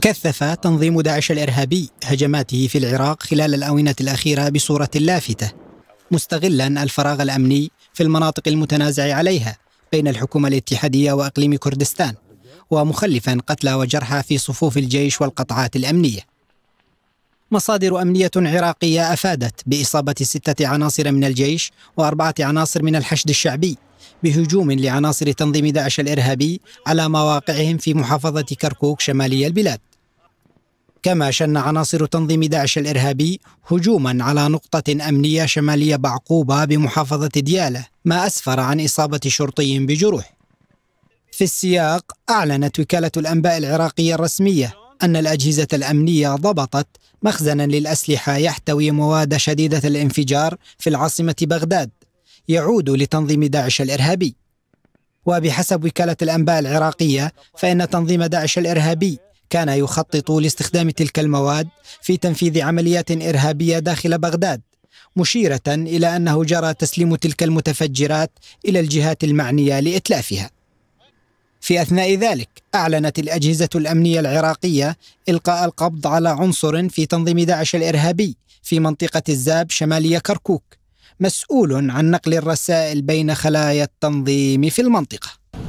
كثف تنظيم داعش الارهابي هجماته في العراق خلال الاونه الاخيره بصوره لافته مستغلا الفراغ الامني في المناطق المتنازع عليها بين الحكومه الاتحاديه واقليم كردستان ومخلفا قتلى وجرحى في صفوف الجيش والقطعات الامنيه. مصادر امنيه عراقيه افادت باصابه سته عناصر من الجيش واربعه عناصر من الحشد الشعبي بهجوم لعناصر تنظيم داعش الإرهابي على مواقعهم في محافظة كركوك شمالي البلاد كما شن عناصر تنظيم داعش الإرهابي هجوما على نقطة أمنية شمالية بعقوبة بمحافظة ديالة ما أسفر عن إصابة شرطي بجروح في السياق أعلنت وكالة الأنباء العراقية الرسمية أن الأجهزة الأمنية ضبطت مخزنا للأسلحة يحتوي مواد شديدة الانفجار في العاصمة بغداد يعود لتنظيم داعش الارهابي وبحسب وكاله الانباء العراقيه فان تنظيم داعش الارهابي كان يخطط لاستخدام تلك المواد في تنفيذ عمليات ارهابيه داخل بغداد مشيره الى انه جرى تسليم تلك المتفجرات الى الجهات المعنيه لاتلافها في اثناء ذلك اعلنت الاجهزه الامنيه العراقيه القاء القبض على عنصر في تنظيم داعش الارهابي في منطقه الزاب شمالي كركوك مسؤول عن نقل الرسائل بين خلايا التنظيم في المنطقه